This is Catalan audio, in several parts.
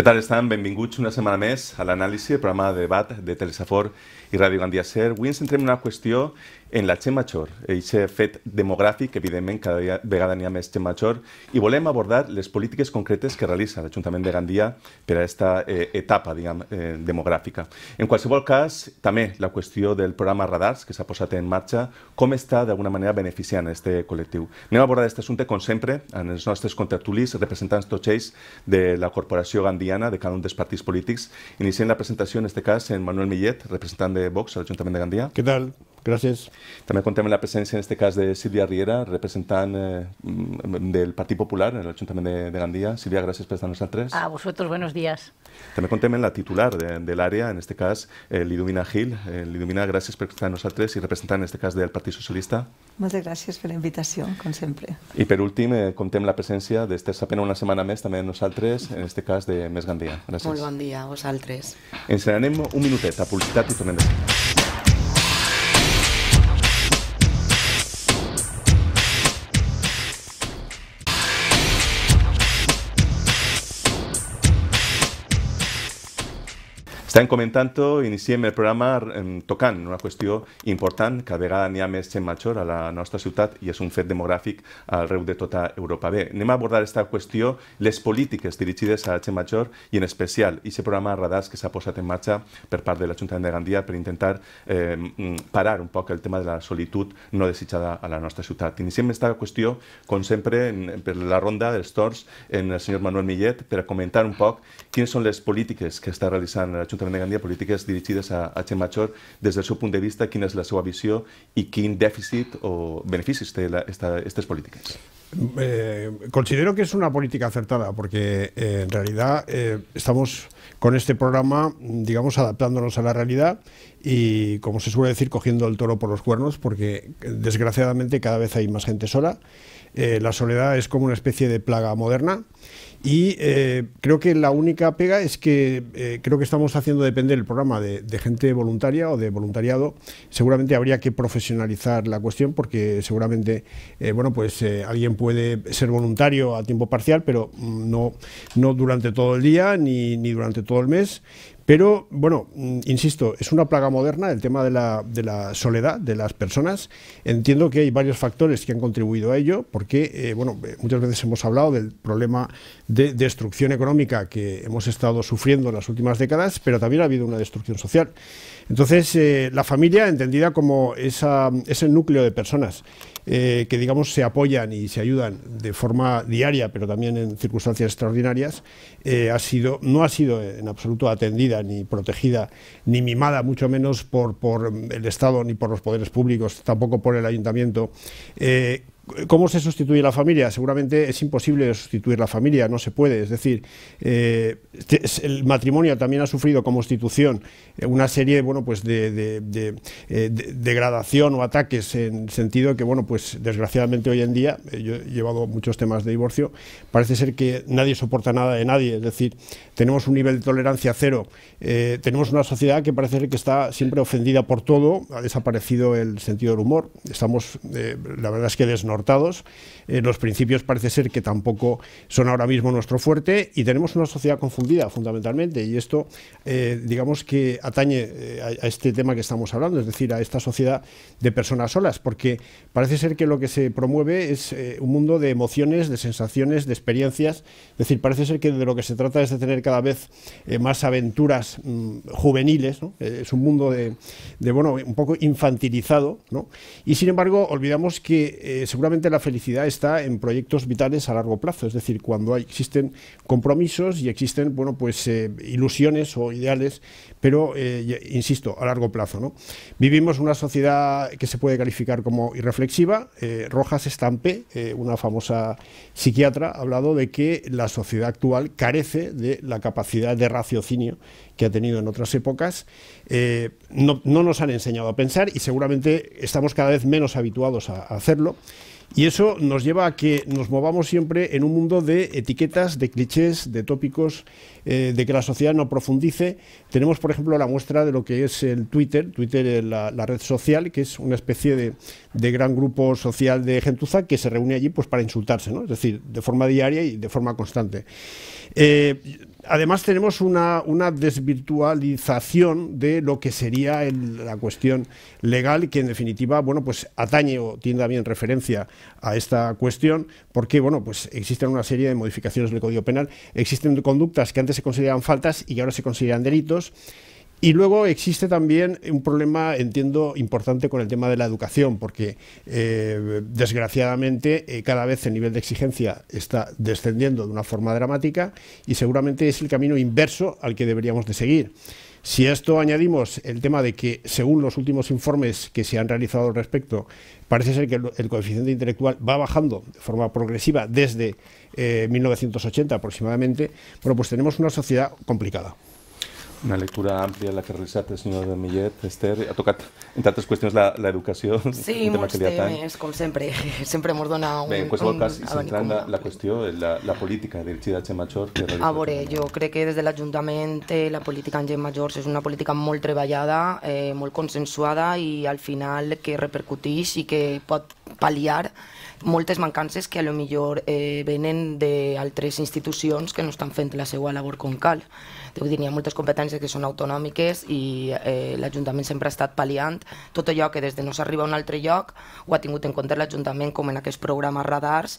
Què tal estan? Benvinguts una setmana més a l'anàlisi del programa de debat de Telesafor i Ràdio Gandia Ser. Avui ens centrem en una qüestió en la gent major. Aquest fet demogràfic, evidentment, cada vegada n'hi ha més gent major i volem abordar les polítiques concretes que realitza l'Ajuntament de Gandia per a aquesta eh, etapa diguem, eh, demogràfica. En qualsevol cas, també la qüestió del programa Radars, que s'ha posat en marxa, com està d'alguna manera beneficiant aquest col·lectiu. Anem a abordar aquest assumpte, com sempre, en els nostres contractulis, representants tots ells de la Corporació Gandiana, de cada un dels partits polítics. Iniciem la presentació, en aquest cas, en Manuel Millet, representant de Vox a l'Ajuntament de Gandia. Què tal? Gràcies. També contem amb la presència, en aquest cas, de Sílvia Riera, representant eh, del Partit Popular en l'Ajuntament de, de Gandia. Sílvia, gràcies per estar amb nosaltres. A vosaltres, buenos días. També contem amb la titular de, de l'àrea, en aquest cas, eh, l'Idumina Gil. Eh, L'Idumina, gràcies per estar amb nosaltres i representant, en aquest cas, del Partit Socialista. Moltes gràcies per la invitació, com sempre. I per últim, eh, contem la presència d'Ester Sapena una setmana més, també nosaltres, en aquest cas, de Més Gandia. Gràcies. Molt bon dia a vosaltres. Ens n'anem un minutet a publicitat i tornem de seguida. Estàvem comentant, iniciem el programa tocant una qüestió important, a vegada n'hi ha més gent major a la nostra ciutat i és un fet demogràfic al reu de tota Europa. Bé, anem a abordar aquesta qüestió, les polítiques dirigides a la gent major i en especial aquest programa Radars que s'ha posat en marxa per part de l'Ajuntament de Gandia per intentar parar un poc el tema de la solitud no desitjada a la nostra ciutat. Iniciem aquesta qüestió, com sempre, per la ronda dels torns en el senyor Manuel Millet per comentar un poc quines són les polítiques que està realitzant l'Ajuntament también de Gandia, políticas dirigidas a, H. machor desde su punto de vista, ¿quién es la seva visión y quin déficit o beneficios té estas políticas? Eh, considero que es una política acertada porque eh, en realidad eh, estamos con este programa, digamos, adaptándonos a la realidad y, como se suele decir, cogiendo el toro por los cuernos porque, desgraciadamente, cada vez hay más gente sola. la soledad es como una especie de plaga moderna y eh, creo que la única pega es que eh, creo que estamos haciendo depender el programa de, gente voluntaria o de voluntariado. Seguramente habría que profesionalizar la cuestión porque seguramente, eh, bueno, pues alguien puede ser voluntario a tiempo parcial, pero mm, no, no durante todo el día ni, ni durante todo el mes. Pero, bueno, mm, insisto, es una plaga moderna el tema de la, soledad de las personas. Entiendo que hay varios factores que han contribuido a ello, porque, eh, bueno, eh, muchas veces hemos hablado del problema de destrucción económica que hemos estado sufriendo en las últimas décadas, pero también ha habido una destrucción social. Entonces, eh, la familia entendida como esa, ese núcleo de personas eh, que, digamos, se apoyan y se ayudan de forma diaria, pero también en circunstancias extraordinarias, eh, ha sido, no ha sido en absoluto atendida, ni protegida, ni mimada, mucho menos por, por el Estado, ni por los poderes públicos, tampoco por el ayuntamiento ¿Cómo se sustituye la familia? Seguramente es imposible sustituir la familia, no se puede. Es decir, eh, el matrimonio también ha sufrido como institución eh, una serie bueno, pues eh, de, degradación o ataques en sentido que, bueno, pues desgraciadamente hoy en día, yo he llevado muchos temas de divorcio, parece ser que nadie soporta nada de nadie. Es decir, tenemos un nivel de tolerancia cero, tenemos una sociedad que parece ser que está siempre ofendida por todo, ha desaparecido el sentido del humor, estamos, la verdad es que normal. Eh, los principios parece ser que tampoco son ahora mismo nuestro fuerte y tenemos una sociedad confundida fundamentalmente. Y esto, eh, digamos que atañe eh, a, este tema que estamos hablando, es decir, a esta sociedad de personas solas, porque parece ser que lo que se promueve es un mundo de emociones, de sensaciones, de experiencias. Es decir, parece ser que de lo que se trata es de tener cada vez más aventuras mm, juveniles. es un mundo de, bueno, un poco infantilizado. Y sin embargo, olvidamos que se seguramente la felicidad está en proyectos vitales a largo plazo, es decir, cuando existen compromisos y existen bueno, pues, eh, ilusiones o ideales, pero, eh, insisto, a largo plazo. ¿no? Vivimos una sociedad que se puede calificar como irreflexiva. Eh, Rojas Estampe, una famosa psiquiatra, ha hablado de que la sociedad actual carece de la capacidad de raciocinio que ha tenido en otras épocas. no nos han enseñado a pensar y seguramente estamos cada vez menos habituados a hacerlo. Y eso nos lleva a que nos movamos siempre en un mundo de etiquetas, de clichés, de tópicos, eh, de que la sociedad no profundice. Tenemos, por ejemplo, la muestra de lo que es el Twitter, Twitter es la, red social, que es una especie de, gran grupo social de gentuza que se reúne allí pues, para insultarse, ¿no? es decir, de forma diaria y de forma constante. Eh, además tenemos una, desvirtualización de lo que sería la cuestión legal que en definitiva bueno pues atañe o tiene bien referencia a esta cuestión porque bueno pues existen una serie de modificaciones del código penal existen conductas que antes se consideraban faltas y que ahora se consideran delitos y luego existe también un problema, entiendo, importante con el tema de la educación, porque eh, desgraciadamente eh, cada vez el nivel de exigencia está descendiendo de una forma dramática y seguramente es el camino inverso al que deberíamos de seguir. Si a esto añadimos el tema de que, según los últimos informes que se han realizado al respecto, parece ser que el, coeficiente intelectual va bajando de forma progresiva desde 1980 eh, aproximadamente, bueno, pues tenemos una sociedad complicada. una lectura àmplia, la que ha realitzat el senyor de Millet, Esther, ha tocat, entre altres qüestions, l'educació. Sí, molts temes, com sempre. Sempre ens dona un... Bé, en qualsevol un, cas, centrant la, la qüestió, la, la política del a gent major... Que a veure, jo crec que des de l'Ajuntament eh, la política en gent major és una política molt treballada, eh, molt consensuada i al final que repercutix i que pot pal·liar moltes mancances que a lo millor eh, venen d'altres institucions que no estan fent la seva labor com cal. Deu dir, hi ha moltes competències que són autonòmiques i eh, l'Ajuntament sempre ha estat pal·liant tot allò que des de no s'arriba a un altre lloc ho ha tingut en compte l'Ajuntament com en aquest programa radars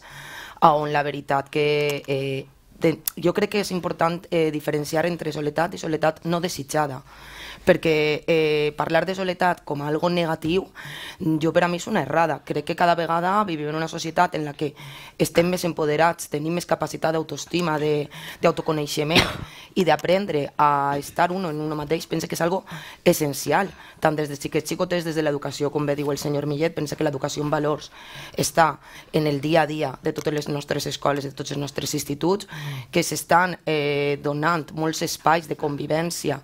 on la veritat que eh, de, jo crec que és important eh, diferenciar entre soledat i soledat no desitjada, perquè eh, parlar de soledat com a algo negatiu, jo per a mi és una errada. Crec que cada vegada vivim en una societat en la que estem més empoderats, tenim més capacitat d'autoestima, d'autoconeixement i d'aprendre a estar uno en uno mateix, pense que és algo essencial, tant des de xiquets xicotes, des de l'educació, com bé diu el senyor Millet, pense que l'educació en valors està en el dia a dia de totes les nostres escoles, de tots els nostres instituts, que s'estan eh, donant molts espais de convivència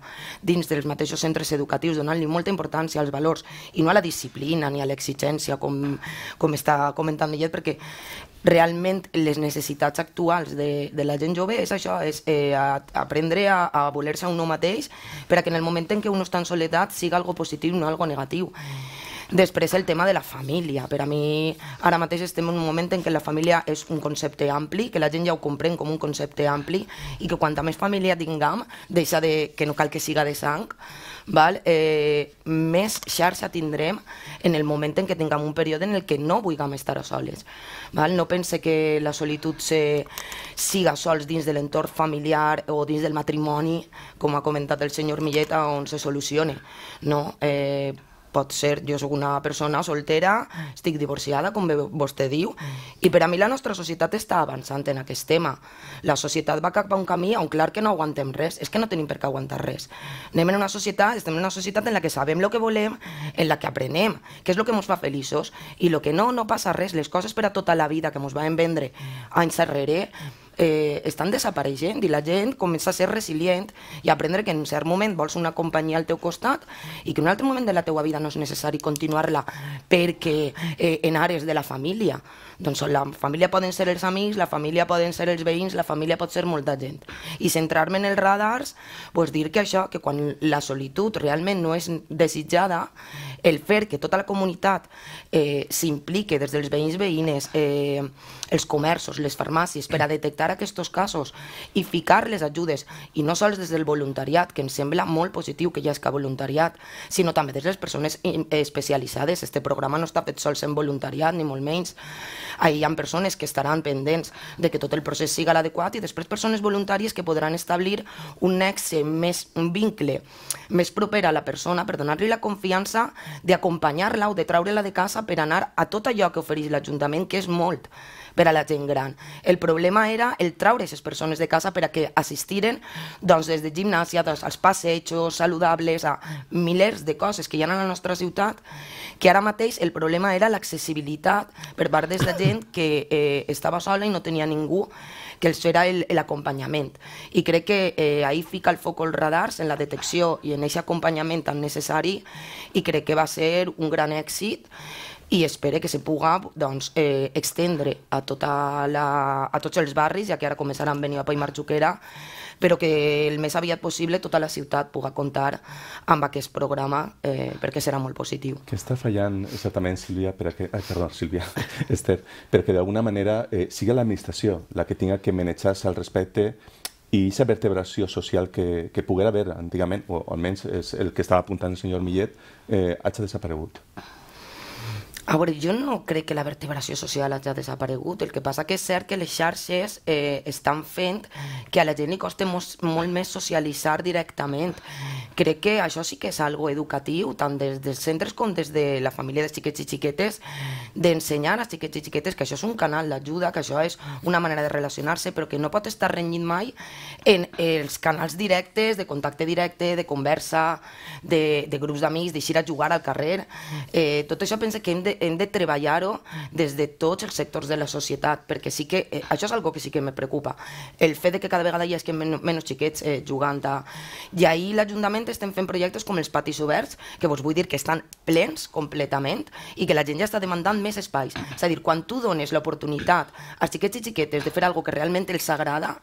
dins dels mateixos centres educatius, donant-li molta importància als valors i no a la disciplina ni a l'exigència, com, com està comentant Millet, perquè realment les necessitats actuals de, de la gent jove és això, és eh, a, aprendre a, a voler-se un mateix perquè en el moment en què un està en soledat siga algo positiu, no algo negatiu. Després el tema de la família. Per a mi ara mateix estem en un moment en què la família és un concepte ampli, que la gent ja ho comprèn com un concepte ampli i que quanta més família tinguem, deixa de, que no cal que siga de sang, val? Eh, més xarxa tindrem en el moment en què tinguem un període en el que no vulguem estar a soles. Val? No pense que la solitud se, siga sols dins de l'entorn familiar o dins del matrimoni, com ha comentat el senyor Milleta, on se solucione. No, eh, pot ser, jo sóc una persona soltera, mm. estic divorciada, com vostè diu, i per a mi la nostra societat està avançant en aquest tema. La societat va cap a un camí on clar que no aguantem res, és que no tenim per què aguantar res. Anem en una societat, estem en una societat en la que sabem el que volem, en la que aprenem, què és el que ens fa feliços, i el que no, no passa res, les coses per a tota la vida que ens vam vendre mm. anys darrere, mm eh, estan desapareixent i la gent comença a ser resilient i a aprendre que en un cert moment vols una companyia al teu costat i que en un altre moment de la teua vida no és necessari continuar-la perquè eh, en ares de la família. Doncs la família poden ser els amics, la família poden ser els veïns, la família pot ser molta gent. I centrar-me en els radars, doncs dir que això, que quan la solitud realment no és desitjada, el fer que tota la comunitat eh, s'impliqui des dels veïns veïnes, eh, els comerços, les farmàcies, per a detectar aquests casos i ficar les ajudes, i no sols des del voluntariat, que em sembla molt positiu que ja és que voluntariat, sinó també des de les persones eh, especialitzades. Este programa no està fet sols en voluntariat, ni molt menys, Ahí hi ha persones que estaran pendents de que tot el procés siga l'adequat i després persones voluntàries que podran establir un nexe més, un vincle més proper a la persona per donar-li la confiança d'acompanyar-la o de treure-la de casa per anar a tot allò que ofereix l'Ajuntament, que és molt per a la gent gran. El problema era el traure aquestes persones de casa per a que assistiren doncs, des de gimnàsia, doncs, als passejos saludables, a milers de coses que hi ha a la nostra ciutat, que ara mateix el problema era l'accessibilitat per part de la gent que eh, estava sola i no tenia ningú que això era l'acompanyament. I crec que eh, ahir fica el foc als radars en la detecció i en aquest acompanyament tan necessari i crec que va ser un gran èxit i espere que se puga doncs, eh, extendre a, tota la, a tots els barris, ja que ara començaran a venir a Paimar Juquera, però que el més aviat possible tota la ciutat puga comptar amb aquest programa eh, perquè serà molt positiu. Què està fallant exactament, Sílvia, perquè, ai, perdó, Sílvia, Esther, perquè d'alguna manera eh, sigui l'administració la que tinga que manejar-se al respecte i aquesta vertebració social que, que poguera haver antigament, o almenys és el que estava apuntant el senyor Millet, eh, hagi desaparegut. A veure, jo no crec que la vertebració social hagi desaparegut, el que passa que és cert que les xarxes eh, estan fent que a la gent li costa molt, molt més socialitzar directament. Crec que això sí que és algo educatiu, tant des dels centres com des de la família de xiquets i xiquetes, d'ensenyar a xiquets i xiquetes que això és un canal d'ajuda, que això és una manera de relacionar-se, però que no pot estar renyit mai en els canals directes, de contacte directe, de conversa, de, de grups d'amics, d'eixir a jugar al carrer. Eh, tot això pensa que hem de, hem de treballar-ho des de tots els sectors de la societat, perquè sí que, eh, això és algo que sí que me preocupa, el fet de que cada vegada hi hagi men menys xiquets eh, jugant a... I ahir l'Ajuntament estem fent projectes com els patis oberts, que vos vull dir que estan plens completament i que la gent ja està demandant més espais. És a dir, quan tu dones l'oportunitat als xiquets i xiquetes de fer alguna que realment els agrada,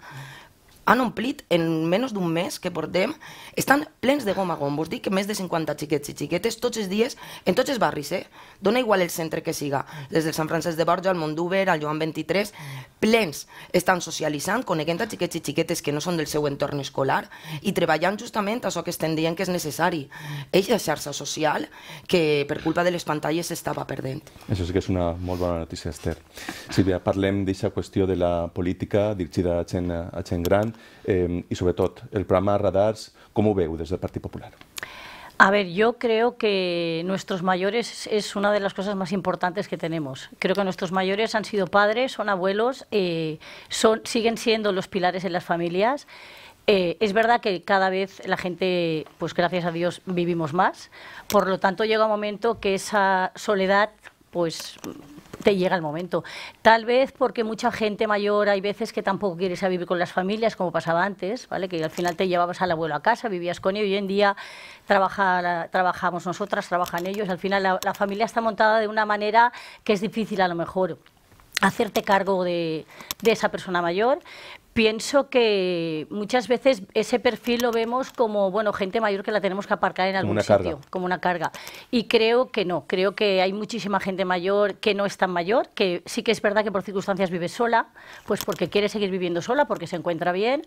han omplit en menys d'un mes que portem, estan plens de gom a gom. Vos dic que més de 50 xiquets i xiquetes tots els dies, en tots els barris, eh? Dona igual el centre que siga, des del Sant Francesc de Borja, al Montduber, al Joan 23, plens estan socialitzant, coneguent a xiquets i xiquetes que no són del seu entorn escolar i treballant justament això que estem dient que és necessari. Eixa xarxa social que per culpa de les pantalles s'estava perdent. Això sí que és una molt bona notícia, Esther. Sílvia, parlem d'aquesta qüestió de la política dirigida a gent, a gent gran, Eh, y sobre todo, el programa Radars, como ho desde el partido Partido Popular? A ver, yo creo que nuestros mayores es una de las cosas más importantes que tenemos. Creo que nuestros mayores han sido padres, son abuelos, eh, son, siguen siendo los pilares en las familias. Eh, es verdad que cada vez la gente, pues gracias a Dios, vivimos más. Por lo tanto, llega un momento que esa soledad, pues te llega el momento. Tal vez porque mucha gente mayor hay veces que tampoco quieres a vivir con las familias, como pasaba antes, ¿vale? que al final te llevabas al abuelo a casa, vivías con él y hoy en día trabajamos nosotras, trabajan ellos. Al final la, familia está montada de una manera que es difícil a lo mejor hacerte cargo de, esa persona mayor, pienso que muchas veces ese perfil lo vemos como, bueno, gente mayor que la tenemos que aparcar en algún sitio, como una carga. Y creo que no, creo que hay muchísima gente mayor que no es tan mayor, que sí que es verdad que por circunstancias vive sola, pues porque quiere seguir viviendo sola, porque se encuentra bien.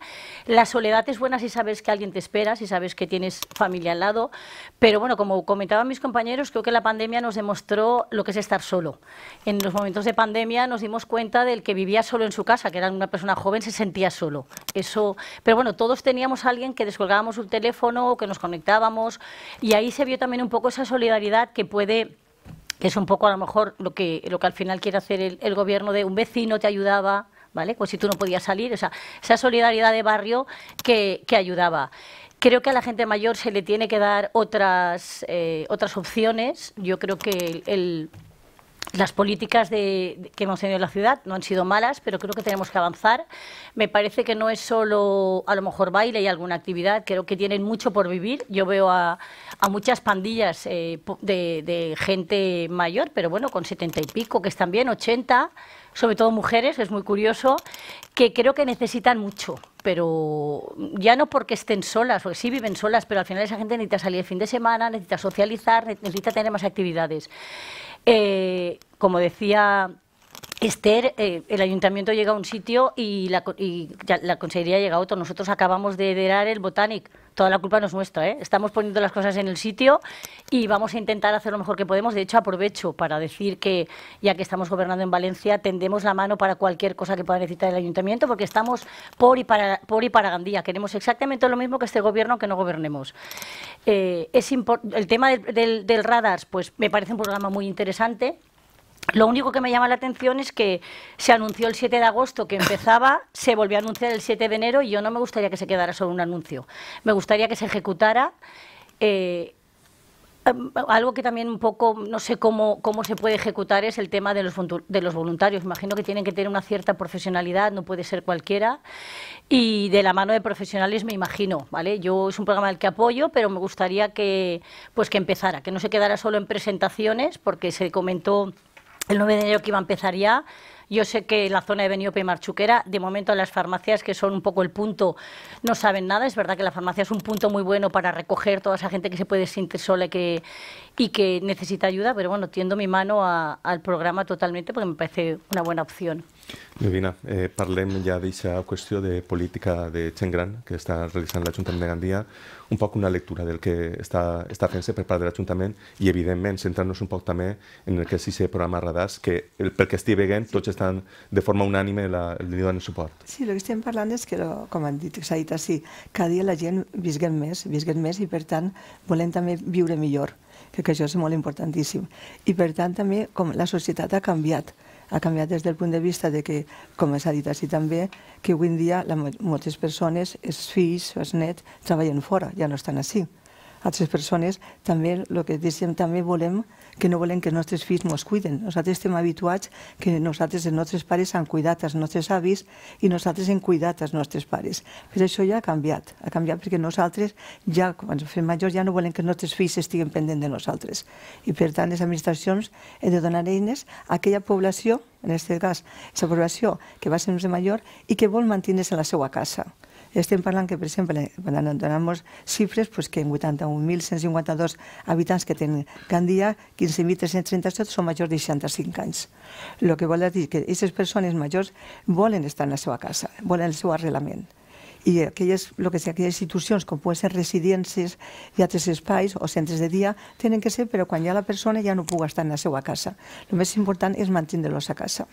La soledad es buena si sabes que alguien te espera, si sabes que tienes familia al lado, pero bueno, como comentaban mis compañeros, creo que la pandemia nos demostró lo que es estar solo. En los momentos de pandemia nos dimos cuenta del que vivía solo en su casa, que era una persona joven, se sentía solo. Eso, pero bueno, todos teníamos a alguien que descolgábamos un teléfono, que nos conectábamos, y ahí se vio también un poco esa solidaridad que puede que es un poco a lo mejor lo que, lo que al final quiere hacer el, gobierno de un vecino te ayudaba, ¿vale? Pues si tú no podías salir, o sea, esa solidaridad de barrio que, ayudaba. Creo que a la gente mayor se le tiene que dar otras, eh, otras opciones. Yo creo que el las políticas de, que hemos tenido en la ciudad no han sido malas, pero creo que tenemos que avanzar. Me parece que no es solo a lo mejor baile y alguna actividad, creo que tienen mucho por vivir. Yo veo a, muchas pandillas eh, de, gente mayor, pero bueno, con setenta y pico, que están bien, 80, sobre todo mujeres, es muy curioso, que creo que necesitan mucho, pero ya no porque estén solas, porque sí viven solas, pero al final esa gente necesita salir el fin de semana, necesita socializar, necesita tener más actividades. Eh, como decía Esther, eh, el ayuntamiento llega a un sitio y la, y consejería llega a otro. Nosotros acabamos de heredar el Botanic. Toda la culpa nos es nuestra. ¿eh? Estamos poniendo las cosas en el sitio y vamos a intentar hacer lo mejor que podemos. De hecho, aprovecho para decir que, ya que estamos gobernando en Valencia, tendemos la mano para cualquier cosa que pueda necesitar el ayuntamiento, porque estamos por y para, por y para Gandía. Queremos exactamente lo mismo que este gobierno, que no gobernemos. Eh, es el tema del, del, del Radars, pues me parece un programa muy interesante lo único que me llama la atención es que se anunció el 7 de agosto que empezaba, se volvió a anunciar el 7 de enero y yo no me gustaría que se quedara solo un anuncio. Me gustaría que se ejecutara. Eh, em, algo que también un poco no sé cómo, cómo se puede ejecutar es el tema de los, de los voluntarios. Imagino que tienen que tener una cierta profesionalidad, no puede ser cualquiera. Y de la mano de profesionales me imagino, ¿vale? Yo es un programa al que apoyo, pero me gustaría que, pues, que empezara, que no se quedara solo en presentaciones, porque se comentó el 9 de enero que iba a empezar ya. Yo sé que la zona de Beniope y Marchuquera, de momento las farmacias, que son un poco el punto, no saben nada. Es verdad que la farmacia es un punto muy bueno para recoger toda esa gente que se puede sentir sola y que, y que necesita ayuda, pero bueno, tiendo mi mano al programa totalmente porque me parece una buena opción. Divina, eh, parlem ja d'aquesta qüestió de política de gent gran que està realitzant l'Ajuntament de Gandia, un poc una lectura del que està, està fent-se per part de l'Ajuntament i, evidentment, centrant nos un poc també en el que sí que programa Radars, que el, pel que estic veient tots estan de forma unànime la, li donen suport. Sí, el que estem parlant és que, lo, com han dit, s'ha dit així, cada dia la gent visquen més, visquen més i, per tant, volem també viure millor. Crec que això és molt importantíssim. I, per tant, també com la societat ha canviat, ha canviat des del punt de vista de que, com s'ha dit així també, que avui en dia la, moltes persones, els fills, els nets, treballen fora, ja no estan així altres persones, també el que dèiem, també volem que no volem que els nostres fills ens cuiden. Nosaltres estem habituats que nosaltres, els nostres pares, han cuidat els nostres avis i nosaltres hem cuidat els nostres pares. Però això ja ha canviat. Ha canviat perquè nosaltres ja, quan fem majors, ja no volem que els nostres fills estiguin pendents de nosaltres. I per tant, les administracions hem de donar eines a aquella població, en aquest cas, la població que va ser major i que vol mantenir-se en la seva casa estem parlant que, per exemple, quan donem xifres, pues, que en 81.152 habitants que tenen Candia, 15.337 són majors de 65 anys. El que vol dir que aquestes persones majors volen estar en la seva casa, volen el seu arrelament i aquelles, lo que sigui, aquelles institucions com poden ser residències i altres espais o centres de dia tenen que ser, però quan ja la persona ja no puga estar en la seva casa. El més important és mantenir-los a casa.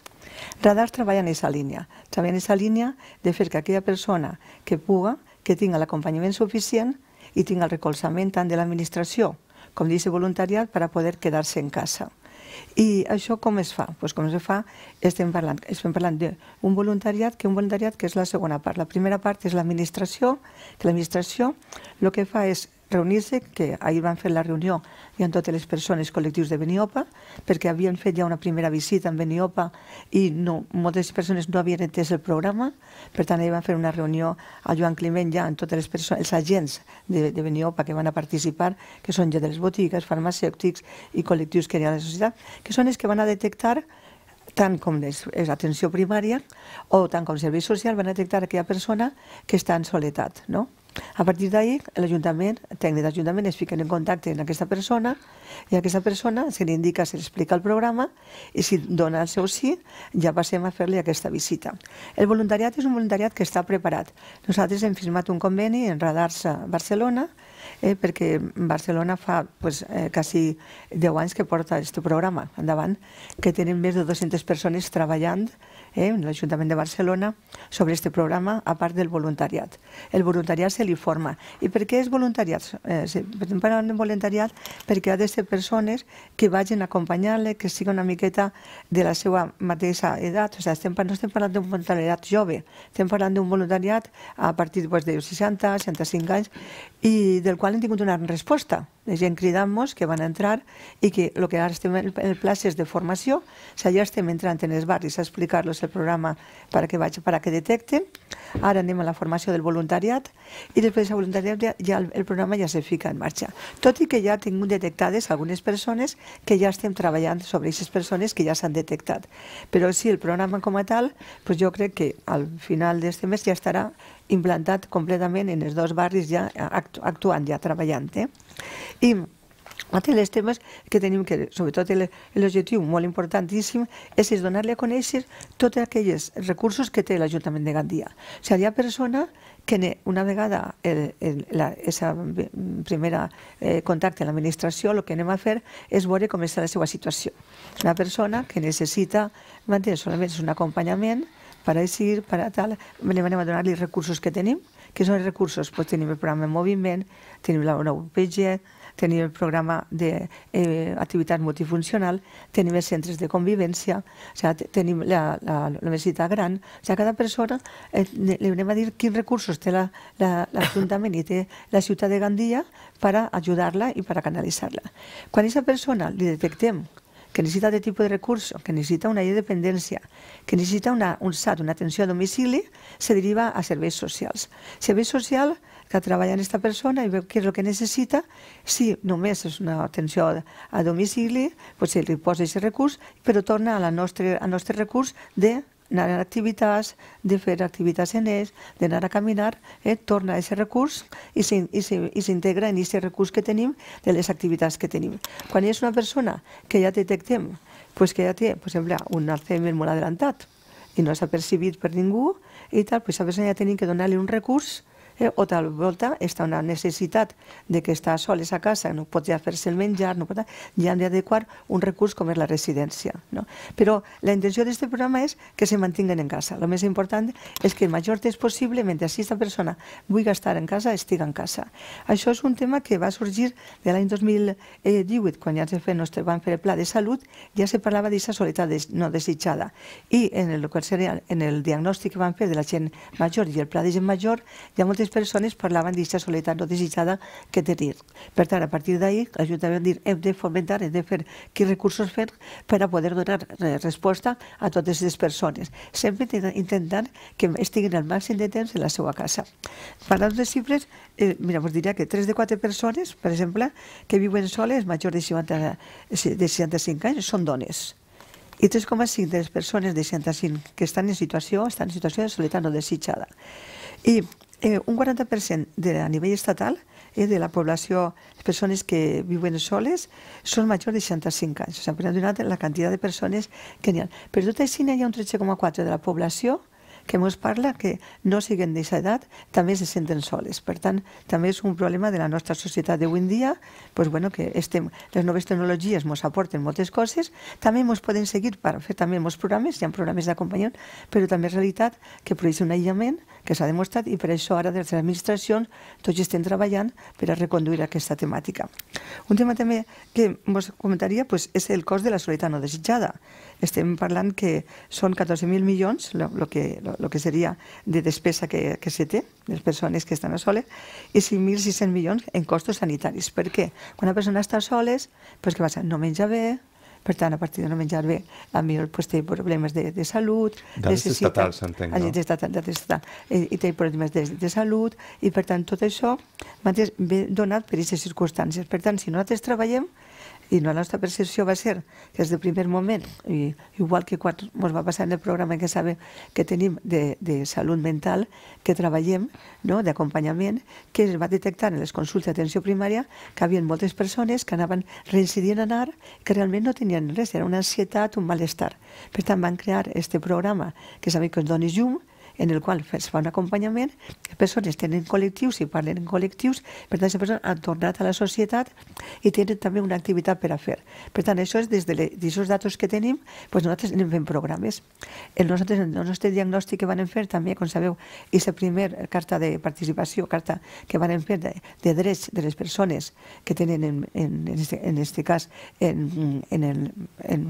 Radars treballa en aquesta línia, treballa en aquesta línia de fer que aquella persona que puga, que tinga l'acompanyament suficient i tinga el recolzament tant de l'administració com d'aquest voluntariat per a poder quedar-se en casa. I això com es fa? Pues doncs com es fa? Estem parlant, estem parlant d'un voluntariat, que un voluntariat que és la segona part. La primera part és l'administració, que l'administració el que fa és reunir-se, que ahir van fer la reunió i amb totes les persones col·lectius de Beniopa, perquè havien fet ja una primera visita en Beniopa i no, moltes persones no havien entès el programa, per tant, ahir van fer una reunió a Joan Climent ja amb totes les persones, els agents de, de Beniopa que van a participar, que són ja de les botigues, farmacèutics i col·lectius que hi ha a la societat, que són els que van a detectar tant com les, és atenció primària o tant com servei social, van a detectar aquella persona que està en soledat, no? A partir d'ahir, l'Ajuntament, el tècnic d'Ajuntament es fiquen en contacte amb aquesta persona i a aquesta persona se li indica, se li explica el programa i si dona el seu sí, ja passem a fer-li aquesta visita. El voluntariat és un voluntariat que està preparat. Nosaltres hem firmat un conveni en Radars a eh, Barcelona eh, perquè Barcelona fa pues, eh, quasi 10 anys que porta aquest programa endavant, que tenen més de 200 persones treballant eh, en l'Ajuntament de Barcelona sobre aquest programa, a part del voluntariat. El voluntariat se li forma. I per què és voluntariat? Eh, parlem de voluntariat perquè ha de ser persones que vagin a acompanyar-le, que siguin una miqueta de la seva mateixa edat. O sigui, estem, no estem parlant d'un voluntariat jove, estem parlant d'un voluntariat a partir pues, de 60, 65 anys, i del qual hem tingut una resposta de gent cridant-nos que van entrar i que el que ara estem en places de formació, o sigui, ja estem entrant en els barris a explicar-los el programa per què vaig, per que detecten, ara anem a la formació del voluntariat i després del voluntariat ja, ja el, el programa ja se fica en marxa. Tot i que ja tinc detectades algunes persones que ja estem treballant sobre aquestes persones que ja s'han detectat. Però sí, el programa com a tal, doncs jo crec que al final d'aquest mes ja estarà implantat completament en els dos barris ja actu actuant, ja treballant. Eh? I un dels temes que tenim, que sobretot l'objectiu molt importantíssim, és, és donar-li a conèixer tots aquells recursos que té l'Ajuntament de Gandia. O sigui, hi ha persona que una vegada el, el, la, esa primera eh, contacte amb l'administració, el que anem a fer és veure com està la seva situació. Una persona que necessita, mantenir solament un acompanyament, para ICIR, para tal, li anem a donar-li recursos que tenim. que són els recursos? Pues tenim el programa de moviment, tenim la UPG, tenim el programa d'activitat eh, multifuncional, tenim els centres de convivència, o sigui, tenim la, la, la universitat gran. O sigui, cada persona eh, li anem a dir quins recursos té l'Ajuntament la, la i té la ciutat de Gandia per ajudar-la i per canalitzar-la. Quan aquesta persona li detectem que necessita aquest tipus de recursos, que necessita una llei de dependència, que necessita una, un SAT, una atenció a domicili, se deriva a serveis socials. Serveis social que treballa en aquesta persona i veu què és el que necessita, si només és una atenció a domicili, doncs se li posa aquest recurs, però torna a la nostre, al nostre recurs de anar a activitats, de fer activitats en ells, d'anar a caminar, eh, torna a aquest recurs i s'integra en aquest recurs que tenim de les activitats que tenim. Quan és una persona que ja detectem, pues que ja té, per exemple, un Alzheimer molt adelantat i no s'ha percibit per ningú i tal, pues a persona ja tenim que donar-li un recurs eh, o tal volta està una necessitat de que està soles a casa, no pot ja fer-se el menjar, no pot, ja han d'adequar un recurs com és la residència. No? Però la intenció d'aquest programa és que se mantinguen en casa. El més important és que el major temps possible, mentre aquesta persona vulgui estar en casa, estiga en casa. Això és un tema que va sorgir de l'any 2018, quan ja se fer, nostre, van fer el pla de salut, ja se parlava d'aquesta soledat no desitjada. I en el, en el diagnòstic que van fer de la gent major i el pla de gent major, hi ha moltes aquestes persones parlaven d'aquesta soledat no desitjada que tenir. Per tant, a partir d'ahir, l'Ajuntament dir hem de fomentar, hem de fer quins recursos fer per a poder donar resposta a totes les persones, sempre intentant que estiguin al màxim de temps en la seva casa. Parlant de xifres, eh, mira, vos diria que 3 de 4 persones, per exemple, que viuen soles, majors de, de 65 anys, són dones i 3,5 de les persones de 65 que estan en situació estan en situació de soledat no desitjada. I eh, un 40% de, a nivell estatal eh, de la població, les persones que viuen soles, són majors de 65 anys. O sigui, per la quantitat de persones que n'hi ha. Per tot així, hi ha un 13,4% de la població que ens parla que no siguen d'aquesta edat també se senten soles. Per tant, també és un problema de la nostra societat d'avui en dia, pues, bueno, que estem, les noves tecnologies ens aporten moltes coses, també ens poden seguir per fer també molts programes, hi ha programes d'acompanyament, però també és realitat que produeix un aïllament que s'ha demostrat i per això ara des de l'administració tots estem treballant per a reconduir aquesta temàtica. Un tema també que ens comentaria pues, és el cost de la soledat no desitjada estem parlant que són 14.000 milions, el que, lo, lo que seria de despesa que, que se té, de les persones que estan a soles, i 5.600 milions en costos sanitaris. Per què? Quan una persona està a soles, pues, què passa? No menja bé, per tant, a partir de no menjar bé, a mi pues, té problemes de, de salut... Dades estatals, entenc, ah, no? dades estatals, i, eh, i té problemes de, de salut, i per tant, tot això ve donat per aquestes circumstàncies. Per tant, si nosaltres treballem, i la nostra percepció va ser que des del primer moment, i igual que quan ens va passar en el programa que sabe que tenim de, de salut mental, que treballem, no?, d'acompanyament, que es va detectar en les consultes d'atenció primària que hi havia moltes persones que anaven reincidint a anar, que realment no tenien res, era una ansietat, un malestar. Per tant, van crear este programa que sabem que es donis llum, en el qual es fa un acompanyament, les persones tenen col·lectius i parlen en col·lectius, per tant, les persones han tornat a la societat i tenen també una activitat per a fer. Per tant, això és des de aquests dades que tenim, doncs nosaltres anem fent programes. El nostre, el nostre diagnòstic que vam fer també, com sabeu, és la primera carta de participació, carta que van fer de, de drets de les persones que tenen, en, en, en, este, en este cas, en, en, el, en,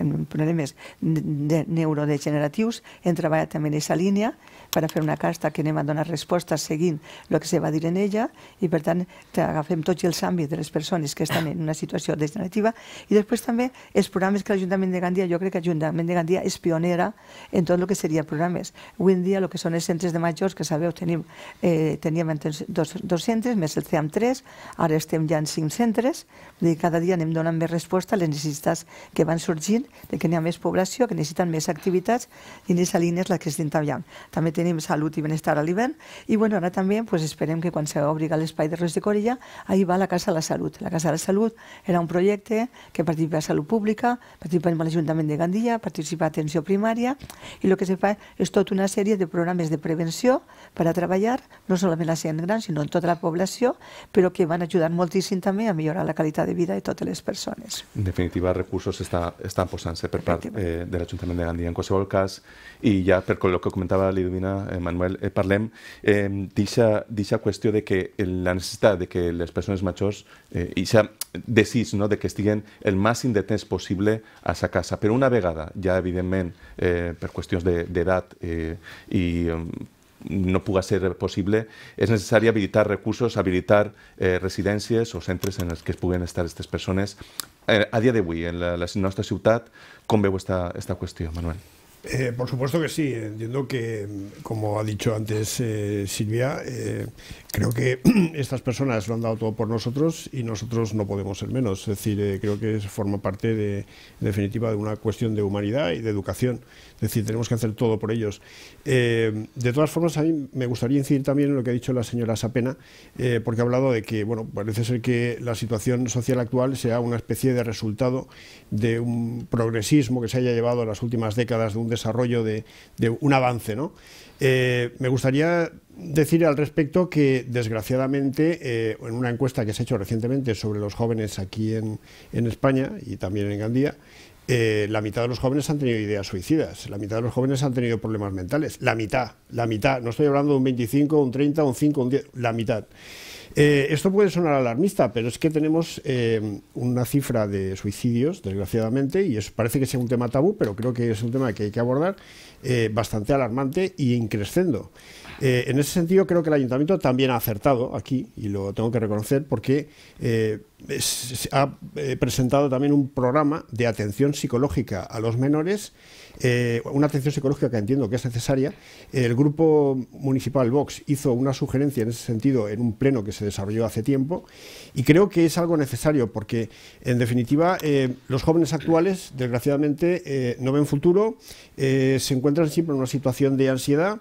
en problemes de, de neurodegeneratius, hem treballat també en aquesta línia, línia per a fer una casta que anem a donar respostes seguint el que se va dir en ella i, per tant, agafem tots els àmbits de les persones que estan en una situació degenerativa i després també els programes que l'Ajuntament de Gandia, jo crec que l'Ajuntament de Gandia és pionera en tot el que serien programes. Avui en dia el que són els centres de majors, que sabeu, tenim, eh, teníem dos, dos centres, més el CEAM 3, ara estem ja en cinc centres, dir, cada dia anem donant més resposta a les necessitats que van sorgint, de que n'hi ha més població, que necessiten més activitats, i en aquesta línia és la que estem treballant. També tenim salut i benestar a l'hivern. I bueno, ara també pues, esperem que quan s'obri l'espai de Ros de Corella, ahir va la Casa de la Salut. La Casa de la Salut era un projecte que participa a Salut Pública, participa a l'Ajuntament de Gandia, participa a Atenció Primària, i el que se fa és tota una sèrie de programes de prevenció per a treballar, no solament la gent gran, sinó en tota la població, però que van ajudar moltíssim també a millorar la qualitat de vida de totes les persones. En definitiva, recursos està, estan posant-se per part eh, de l'Ajuntament de Gandia en qualsevol cas, i ja per el que comentava comentava l'Idovina eh, Manuel, eh, parlem eh, d'aquesta qüestió de que la necessitat de que les persones majors, eh, i decís no, de que estiguen el màxim de temps possible a sa casa. Però una vegada, ja evidentment eh, per qüestions d'edat de, eh, i mm, no puga ser possible, és necessari habilitar recursos, habilitar eh, residències o centres en els que es puguen estar aquestes persones. Eh, a dia d'avui, en la, la nostra ciutat, com veu esta, esta qüestió, Manuel? Eh, por supuesto que sí, entiendo que, como ha dicho antes eh, Silvia, eh, creo que estas personas lo han dado todo por nosotros y nosotros no podemos ser menos. Es decir, creo que forma parte, de, en definitiva, de una cuestión de humanidad y de educación. Es decir, tenemos que hacer todo por ellos. Eh, de todas formas, a mí me gustaría incidir también en lo que ha dicho la señora Sapena, eh, porque ha hablado de que, bueno, parece ser que la situación social actual sea una especie de resultado de un progresismo que se haya llevado en las últimas décadas, de un desarrollo, de, un avance, ¿no? Eh, me gustaría decir al respecto que, desgraciadamente, en una encuesta que se ha hecho recientemente sobre los jóvenes aquí en, en España y también en Gandía, eh, la mitad de los jóvenes han tenido ideas suicidas, la mitad de los jóvenes han tenido problemas mentales, la mitad, la mitad, no estoy hablando de un 25, un 30, un 5, un 10, la mitad. Eh, esto puede sonar alarmista, pero es que tenemos eh, una cifra de suicidios, desgraciadamente, y eso parece que sea un tema tabú, pero creo que es un tema que hay que abordar bastante alarmante y increscendo. en ese sentido, creo que el ayuntamiento también ha acertado aquí, y lo tengo que reconocer, porque se ha eh, presentado también un programa de atención psicológica a los menores, eh, una atención psicológica que entiendo que es necesaria. El grupo municipal Vox hizo una sugerencia en ese sentido en un pleno que se desarrolló hace tiempo y creo que es algo necesario porque, en definitiva, eh, los jóvenes actuales, desgraciadamente, no ven futuro, se encuentran siempre en una situación de ansiedad.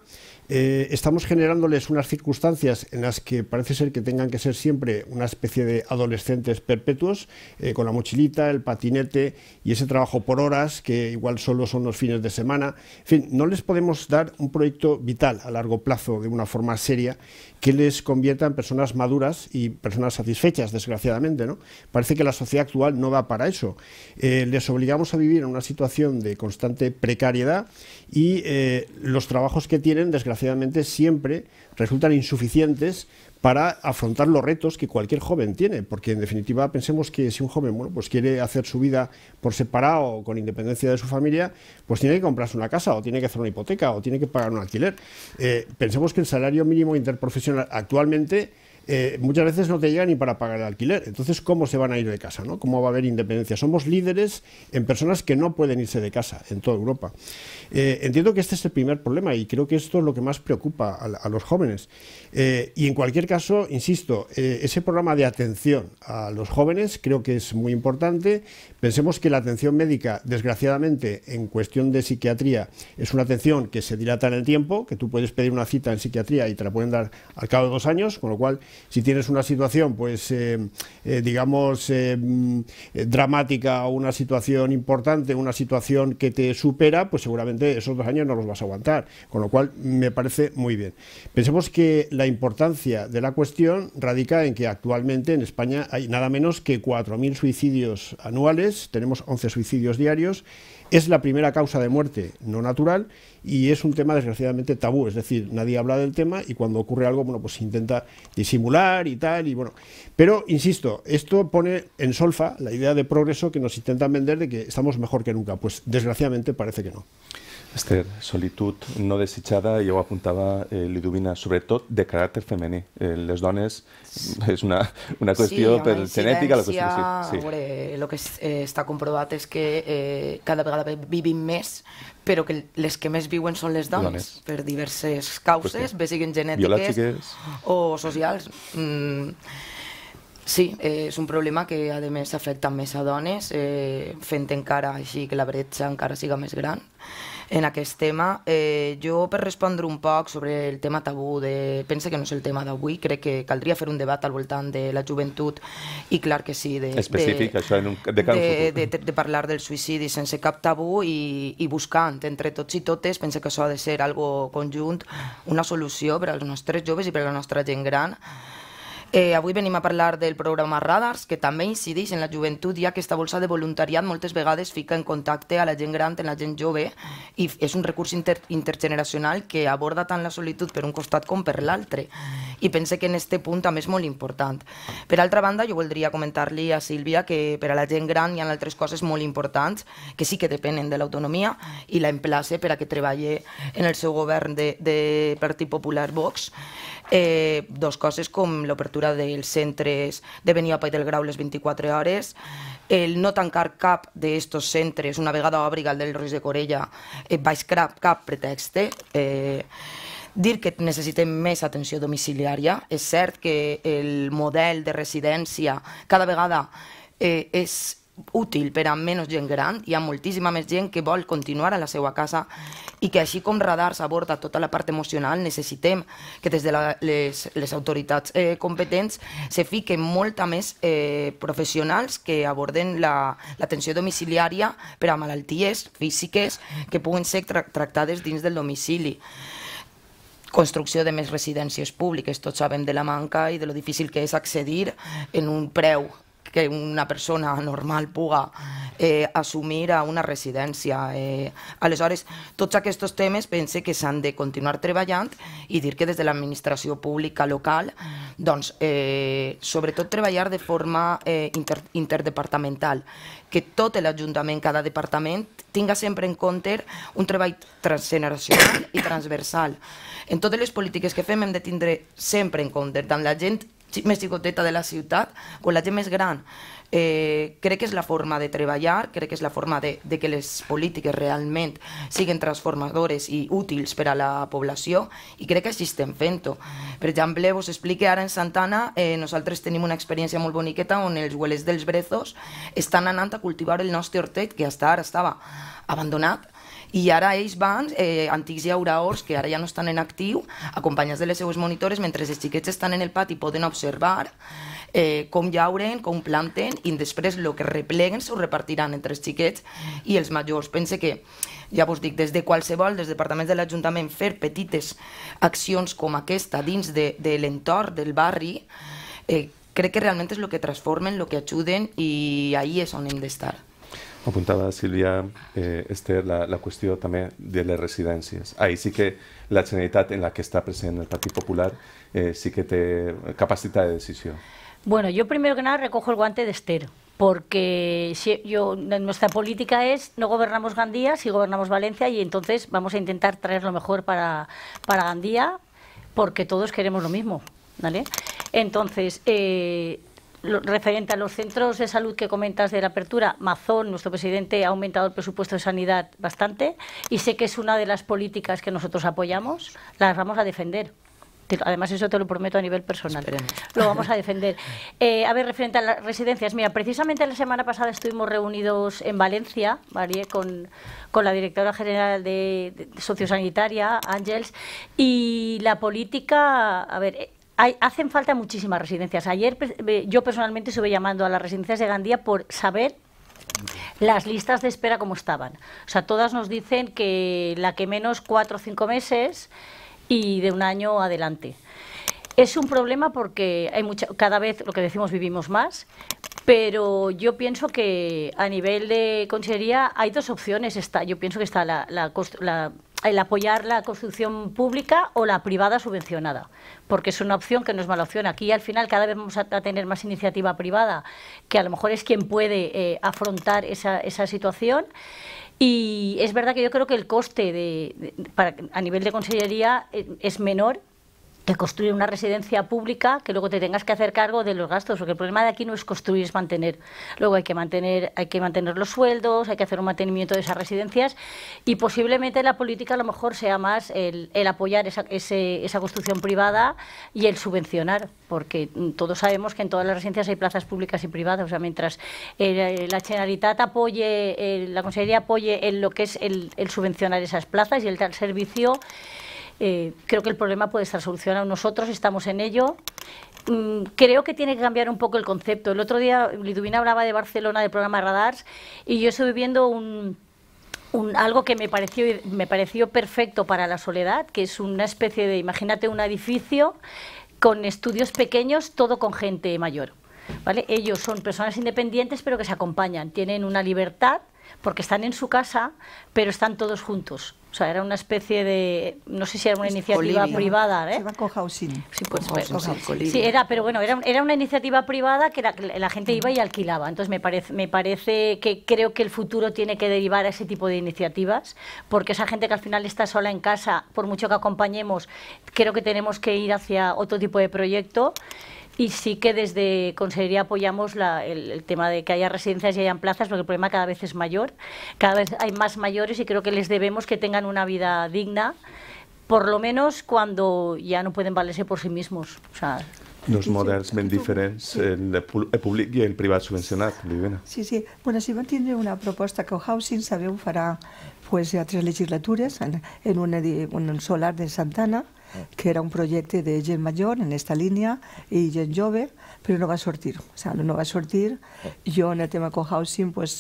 Eh, estamos generándoles unas circunstancias en las que parece ser que tengan que ser siempre una especie de adolescentes perpetuos, eh, con la mochilita, el patinete y ese trabajo por horas, que igual solo son los fines de semana. En fin, no les podemos dar un proyecto vital a largo plazo de una forma seria que les convierta en personas maduras y personas satisfechas, desgraciadamente. ¿no? Parece que la sociedad actual no va para eso. Eh, les obligamos a vivir en una situación de constante precariedad y eh, los trabajos que tienen, desgraciadamente, siempre resultan insuficientes para afrontar los retos que cualquier joven tiene, porque en definitiva pensemos que si un joven bueno, pues quiere hacer su vida por separado, o con independencia de su familia, pues tiene que comprarse una casa, o tiene que hacer una hipoteca, o tiene que pagar un alquiler. Eh, pensemos que el salario mínimo interprofesional actualmente eh, muchas veces no te llega ni para pagar el alquiler. Entonces, ¿cómo se van a ir de casa? ¿no? ¿Cómo va a haber independencia? Somos líderes en personas que no pueden irse de casa en toda Europa. Eh, entiendo que este es el primer problema y creo que esto es lo que más preocupa a, los jóvenes. Eh, y en cualquier caso, insisto, ese programa de atención a los jóvenes creo que es muy importante. Pensemos que la atención médica, desgraciadamente, en cuestión de psiquiatría, es una atención que se dilata en el tiempo, que tú puedes pedir una cita en psiquiatría y te la pueden dar al cabo de dos años, con lo cual si tienes una situación, pues, eh, eh, digamos, eh, mm, dramática o una situación importante, una situación que te supera, pues seguramente esos dos años no los vas a aguantar. Con lo cual, me parece muy bien. Pensemos que la importancia de la cuestión radica en que actualmente en España hay nada menos que 4.000 suicidios anuales, tenemos 11 suicidios diarios es la primera causa de muerte no natural y es un tema desgraciadamente tabú, es decir, nadie habla del tema y cuando ocurre algo, bueno, pues se intenta disimular y tal y bueno. Pero, insisto, esto pone en solfa la idea de progreso que nos intentan vender de que estamos mejor que nunca. Pues desgraciadamente parece que no. Esther, solitud no desitjada, ja ho apuntava eh, Lidovina, sobretot de caràcter femení. Eh, les dones és una, una qüestió sí, per genètica. La qüestió, sí, sí. A veure, el que es, eh, està comprovat és que eh, cada vegada vivim més, però que les que més viuen són les dones, dones. per diverses causes, bé siguin genètiques o socials. Mm. Sí, eh, és un problema que a més afecta més a dones, eh, fent encara així que la bretxa encara siga més gran en aquest tema. Eh, jo, per respondre un poc sobre el tema tabú, de... pensa que no és el tema d'avui, crec que caldria fer un debat al voltant de la joventut, i clar que sí, de, Específic, de, això, en un... de, de, de, de, de parlar del suïcidi sense cap tabú i, i buscant entre tots i totes, pensa que això ha de ser algo conjunt, una solució per als nostres joves i per a la nostra gent gran, Eh, avui venim a parlar del programa Radars, que també incideix en la joventut, ja que aquesta bolsa de voluntariat moltes vegades fica en contacte a la gent gran amb la gent jove i és un recurs inter intergeneracional que aborda tant la solitud per un costat com per l'altre. I pense que en aquest punt també és molt important. Per altra banda, jo voldria comentar-li a Sílvia que per a la gent gran hi ha altres coses molt importants que sí que depenen de l'autonomia i la emplace per a que treballe en el seu govern de, de Partit Popular Vox eh, dos coses com l'obertura dels centres de a Pai del Grau les 24 hores, el no tancar cap d'estos centres una vegada obri el del Roig de Corella eh, baix cap, cap pretexte, eh? eh, dir que necessitem més atenció domiciliària. És cert que el model de residència cada vegada eh, és útil per a menys gent gran, hi ha moltíssima més gent que vol continuar a la seva casa i que així com radar s'aborda tota la part emocional, necessitem que des de la, les, les autoritats eh, competents se fiquen molta més eh, professionals que aborden l'atenció la, domiciliària per a malalties físiques que puguen ser tra tractades dins del domicili construcció de més residències públiques. Tots sabem de la manca i de lo difícil que és accedir en un preu que una persona normal puga eh, assumir a una residència. Eh, aleshores, tots aquests temes pense que s'han de continuar treballant i dir que des de l'administració pública local, doncs, eh, sobretot treballar de forma eh, inter interdepartamental, que tot l'Ajuntament, cada departament, tinga sempre en compte un treball transgeneracional i transversal. En totes les polítiques que fem hem de tindre sempre en compte tant la gent xicoteta de la ciutat, quan la gent més gran eh, crec que és la forma de treballar, crec que és la forma de, de que les polítiques realment siguin transformadores i útils per a la població i crec que així estem fent-ho. Per exemple, vos explique ara en Santana, eh, nosaltres tenim una experiència molt boniqueta on els huelers dels brezos estan anant a cultivar el nostre hortet que hasta ara estava abandonat i ara ells van, eh, antics llauraors que ara ja no estan en actiu, acompanyats de les seues monitores, mentre els xiquets estan en el pati poden observar eh, com llauren, com planten, i després el que repleguen s'ho repartiran entre els xiquets i els majors. Pense que, ja vos dic, des de qualsevol, des de departaments de l'Ajuntament, fer petites accions com aquesta dins de, de l'entorn del barri, eh, crec que realment és el que transformen, el que ajuden i ahí és on hem d'estar. Apuntaba Silvia, eh, Esther la, cuestión también de las residencias. Ahí sí que la Generalitat en la que está presente el Partido Popular eh, sí que te capacita de decisión. Bueno, yo primero que nada recojo el guante de Esther, porque si yo, nuestra política es no gobernamos Gandía, si gobernamos Valencia y entonces vamos a intentar traer lo mejor para, para Gandía, porque todos queremos lo mismo. ¿vale? Entonces, eh, referente a los centros de salud que comentas de la apertura, Mazón, nuestro presidente, ha aumentado el presupuesto de sanidad bastante y sé que es una de las políticas que nosotros apoyamos, las vamos a defender. Además, eso te lo prometo a nivel personal. Lo vamos a defender. Eh, a ver, referente a las residencias, mira, precisamente la semana pasada estuvimos reunidos en Valencia, ¿vale? Con, la directora general de, Sociosanitaria, Ángels, y la política, a ver, eh, hacen falta muchísimas residencias. Ayer pues, eh, yo personalmente estuve llamando a las residencias de Gandía por saber las listas de espera como estaban. O sea, todas nos dicen que la que menos cuatro o cinco meses y de un año adelante. Es un problema porque hay cada vez lo que decimos vivimos más, pero yo pienso que a nivel de consejería hay dos opciones. Está, yo pienso que está la, la, la el apoyar la construcción pública o la privada subvencionada, porque es una opción que no es mala opción. Aquí al final cada vez vamos a, tener más iniciativa privada, que a lo mejor es quien puede eh, afrontar esa, esa situación. Y es verdad que yo creo que el coste de, a nivel de consellería eh, es menor construir una residencia pública que luego te tengas que hacer cargo de los gastos, porque el problema de aquí no es construir, es mantener. Luego hay que mantener, hay que mantener los sueldos, hay que hacer un mantenimiento de esas residencias y posiblemente la política a lo mejor sea más el, apoyar esa, esa construcción privada y el subvencionar, porque todos sabemos que en todas las residencias hay plazas públicas y privadas, o sea, mientras la Generalitat apoye, la Consejería apoye en lo que es el subvencionar esas plazas y el tal servicio, eh, creo que el problema puede estar solucionado. Nosotros estamos en ello. Mm, creo que tiene que cambiar un poco el concepto. El otro día Liduvina hablaba de Barcelona, del programa Radars, y yo estoy viendo un, algo que me pareció, me pareció perfecto para la soledad, que es una especie de, imagínate un edificio con estudios pequeños, todo con gente mayor. ¿vale? Ellos son personas independientes, pero que se acompañan, tienen una libertad porque están en su casa, pero están todos juntos. O sea, era una especie de, no sé si era una iniciativa privada, ¿eh? Sí, pues, pues sí, era, pero bueno, era, era una iniciativa privada que la, la gente iba y alquilaba. Entonces me parece, me parece que creo que el futuro tiene que derivar a ese tipo de iniciativas, porque esa gente que al final está sola en casa, por mucho que acompañemos, creo que tenemos que ir hacia otro tipo de proyecto. Y sí que desde Consejería apoyamos la, el, el, tema de que haya residencias y hayan plazas, porque el problema cada vez es mayor, cada vez hay más mayores y creo que les debemos que tengan una vida digna, por lo menos cuando ya no pueden valerse por sí mismos. O sea, dos models ben diferents, el, el públic i el privat subvencionat, Olivena. Sí, sí. Bueno, si van tindre una proposta que el Housing sabeu farà pues, a tres legislatures en, en, una, en un solar de Santana, que era un projecte de gent major en aquesta línia i gent jove, però no va sortir. O sigui, no va sortir. Jo en el tema cohousing pues,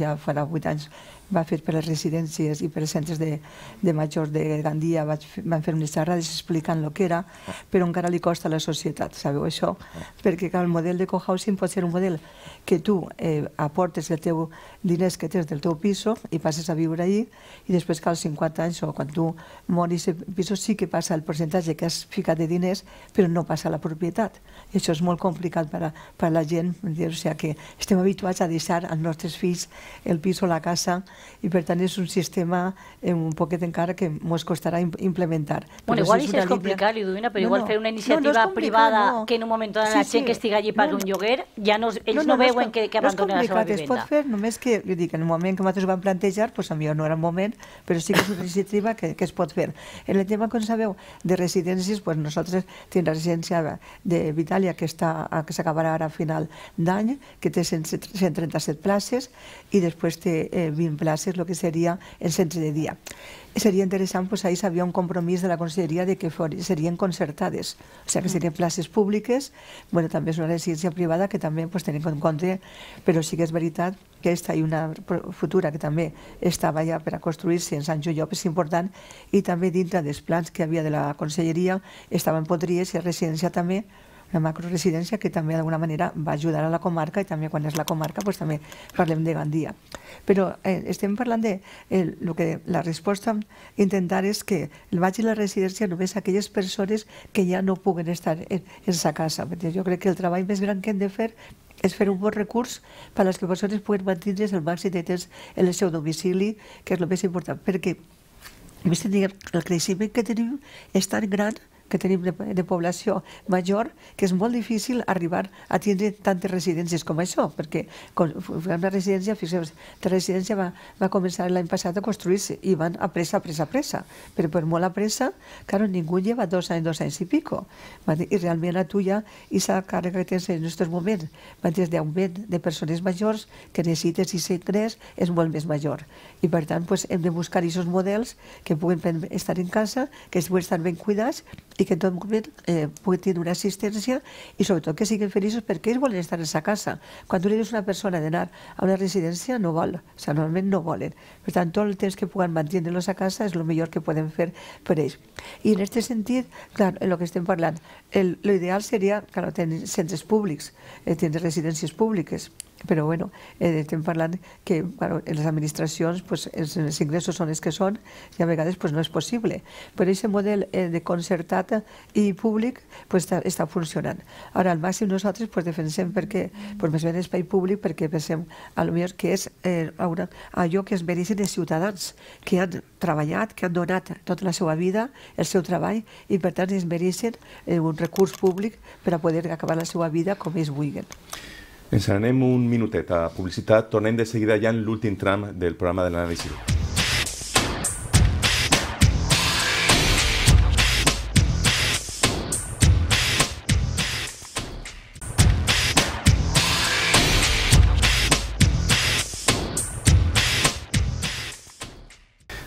ja farà vuit anys va fer per les residències i per els centres de, de majors de Gandia, vaig, van fer unes xerrades explicant el que era, ah. però encara li costa a la societat, sabeu això? Ah. Perquè el model de cohousing pot ser un model que tu eh, aportes el teu diners que tens del teu piso i passes a viure allí i després que als 50 anys o quan tu moris el piso sí que passa el percentatge que has ficat de diners, però no passa la propietat. I això és molt complicat per a, per a la gent, o sigui que estem habituats a deixar als nostres fills el pis o la casa i per tant és un sistema eh, un poquet encara que ens costarà implementar. Bueno, però igual això és, és línia... complicat, però no, igual no. fer una iniciativa no, privada que en un moment donat sí, la gent sí. que estiga allí per un lloguer, ja no, ells no, no, veuen que, que abandonen la seva vivenda. No és complicat, es pot fer, només que, jo dic, en el moment que nosaltres vam plantejar, doncs mi no era el moment, però sí que és una iniciativa que, que es pot fer. En el tema, com sabeu, de residències, doncs nosaltres tenim la residència de Vitalia, que està que s'acabarà ara a final d'any, que té 137 places, i després té eh, 20 places, lo que sería el centre de dia. seria interessant, pues, ahir s'havia un compromís de la conselleria de que serien concertades, o sigui que serien places públiques, bueno, també és una residència privada que també pues, tenim en compte, però sí que és veritat que esta i una futura que també estava ja per a construir-se en Sant Joiop és important i també dintre dels plans que havia de la conselleria estava en Potries i residència també una macroresidència que també d'alguna manera va ajudar a la comarca i també quan és la comarca pues, també parlem de Gandia. Però eh, estem parlant de el, eh, lo que la resposta intentar és que el vagi a la residència només aquelles persones que ja no puguen estar en, en sa casa. Jo crec que el treball més gran que hem de fer és fer un bon recurs per a les que persones puguen mantindre's el màxim de temps en el seu domicili, que és el més important, perquè el creixement que tenim és tan gran que tenim de, de població major que és molt difícil arribar a tindre tantes residències com això, perquè una residència, fixeu la residència va, va començar l'any passat a construir-se i van a pressa, a pressa, a pressa, però per molt a pressa, claro, ningú lleva dos anys, dos anys i pico, i realment tu ja, i la càrrega que tens en aquests moments, mantens d'augment de persones majors que necessites i tres, és molt més major. I per tant, pues, hem de buscar aquests models que puguen estar en casa, que es puguen estar ben cuidats i que en tot moment eh, pugui tenir una assistència i sobretot que siguin feliços perquè ells volen estar a sa casa. Quan tu li dius a una persona d'anar a una residència no vol, o sigui, normalment no volen. Per tant, tot el temps que puguen mantenir-los a casa és el millor que podem fer per ells. I en aquest sentit, clar, en el que estem parlant, l'ideal seria, clar, tenir centres públics, eh, tenir residències públiques, però bueno, eh, estem parlant que bueno, en les administracions pues, els, els ingressos són els que són i a vegades pues, no és possible. Però aquest model eh, de concertat i públic pues, està, està funcionant. Ara, al màxim nosaltres pues, defensem perquè, pues, més bé espai públic perquè pensem a lo millor que és eh, una, allò que es mereixen els ciutadans que han treballat, que han donat tota la seva vida, el seu treball i per tant es mereixen eh, un recurs públic per a poder acabar la seva vida com ells vulguin. Encenem un minuto a publicitat. de seguida ya en l'últim tram del programa de análisis.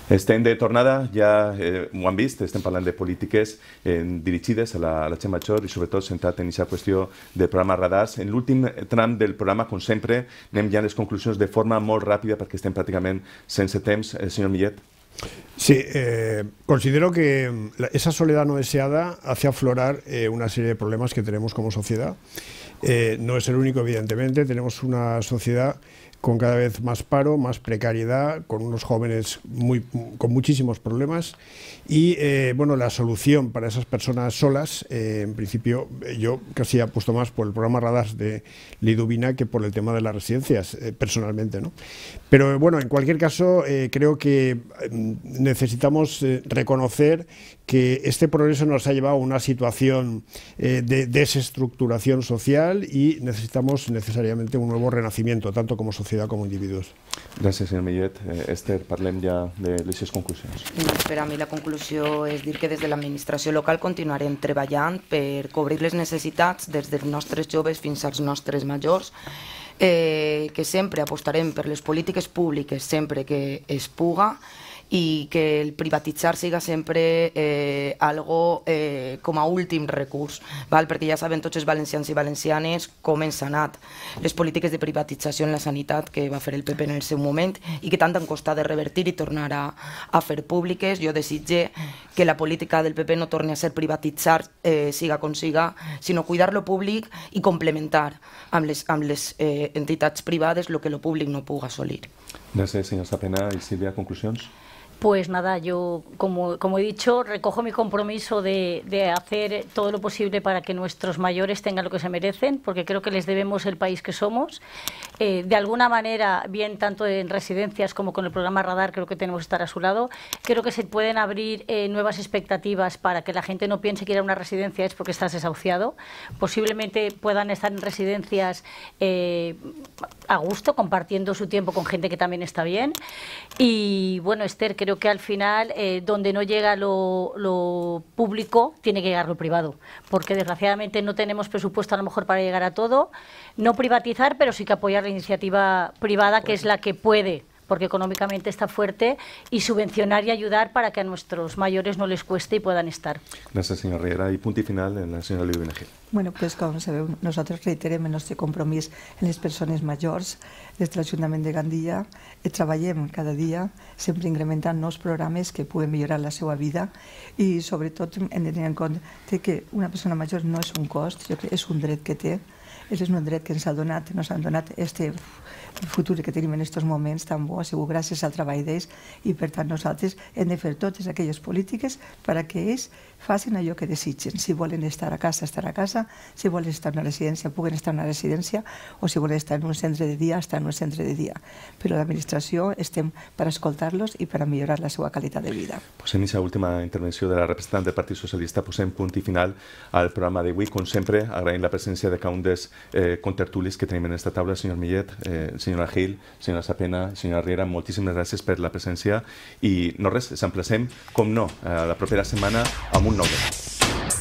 Estem de tornada, ja eh, ho han vist, estem parlant de polítiques eh, dirigides a la, a la Major i sobretot centrat en aquesta qüestió del programa Radars. En l'últim tram del programa, com sempre, anem ja a les conclusions de forma molt ràpida perquè estem pràcticament sense temps. Eh, senyor Millet. Sí, eh, considero que mm, esa soledad no deseada hace aflorar eh, una serie de problemas que tenemos como sociedad. Eh, no es el único, evidentemente, tenemos una sociedad con cada vez más paro, más precariedad, con unos jóvenes muy, con muchísimos problemas. Y eh, bueno, la solución para esas personas solas, eh, en principio, eh, yo casi apuesto más por el programa Radas de Liduvina que por el tema de las residencias, personalmente. ¿no? Pero bueno, en cualquier caso, creo que mm, necesitamos reconocer que este progreso nos ha llevado a una situación eh, de desestructuración social y necesitamos necesariamente un nuevo renacimiento, tanto como sociedad como individuos. Gràcies, senyor Millet. Eh, Esther, parlem ja de les seves conclusions. Per a mi la conclusió és dir que des de l'administració local continuarem treballant per cobrir les necessitats des dels nostres joves fins als nostres majors, eh, que sempre apostarem per les polítiques públiques sempre que es puga, i que el privatitzar siga sempre eh, algo eh, com a últim recurs, val? perquè ja saben tots els valencians i valencianes com ens ha anat les polítiques de privatització en la sanitat que va fer el PP en el seu moment i que tant han costat de revertir i tornar a, a fer públiques. Jo desitge que la política del PP no torni a ser privatitzar, eh, siga com siga, sinó cuidar lo públic i complementar amb les, amb les eh, entitats privades el que el públic no puga assolir. Gràcies, senyor Sapena. I Sílvia, conclusions? Pues nada, yo, como, he dicho, recojo mi compromiso de, hacer todo lo posible para que nuestros mayores tengan lo que se merecen, porque creo que les debemos el país que somos. Eh, de alguna manera, bien tanto en residencias como con el programa Radar, creo que tenemos que estar a su lado. Creo que se pueden abrir eh, nuevas expectativas para que la gente no piense que ir a una residencia es porque estás desahuciado. Posiblemente puedan estar en residencias eh, a gusto, compartiendo su tiempo con gente que también está bien. Y bueno, Esther, que creo que al final eh, donde no llega lo, público tiene que llegar lo privado, porque desgraciadamente no tenemos presupuesto a lo mejor para llegar a todo. No privatizar, pero sí que apoyar la iniciativa privada, que es la que puede porque económicamente está fuerte, y subvencionar y ayudar para que a nuestros mayores no les cueste y puedan estar. Gracias, señora Riera. Y punto y final en la senyora Liu Bueno, pues com se nosaltres nosotros reiteremos nuestro compromiso en les persones majors del de de Gandia i eh, Trabajemos cada dia sempre incrementant los programes que pueden millorar la seva vida i sobretot todo, en tenir en compte que una persona major no és un cost, es és un dret que té, és un dret que ens ha donat, nos han donat este el futur que tenim en aquests moments tan bo ha sigut gràcies al treball d'ells i per tant nosaltres hem de fer totes aquelles polítiques perquè que ells facin allò que desitgen. Si volen estar a casa, estar a casa. Si volen estar en una residència, puguen estar en una residència. O si volen estar en un centre de dia, estar en un centre de dia. Però l'administració estem per escoltar-los i per millorar la seva qualitat de vida. Pues en aquesta última intervenció de la representant del Partit Socialista posem punt i final al programa d'avui. Com sempre, agraïm la presència de cada un dels eh, contertulis que tenim en aquesta taula, senyor Millet, eh, senyora Gil, senyora Sapena, senyora Riera, moltíssimes gràcies per la presència i no res, s'emplacem, com no, eh, la propera setmana amb un nombre